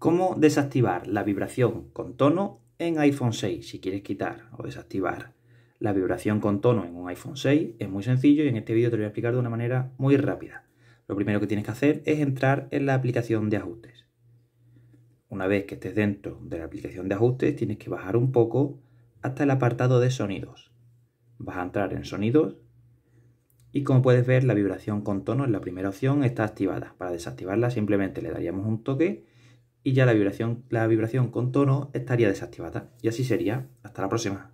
¿Cómo desactivar la vibración con tono en iPhone 6? Si quieres quitar o desactivar la vibración con tono en un iPhone 6 es muy sencillo y en este vídeo te lo voy a explicar de una manera muy rápida. Lo primero que tienes que hacer es entrar en la aplicación de ajustes. Una vez que estés dentro de la aplicación de ajustes tienes que bajar un poco hasta el apartado de sonidos. Vas a entrar en sonidos y como puedes ver la vibración con tono en la primera opción está activada. Para desactivarla simplemente le daríamos un toque y ya la vibración, la vibración con tono estaría desactivada. Y así sería. Hasta la próxima.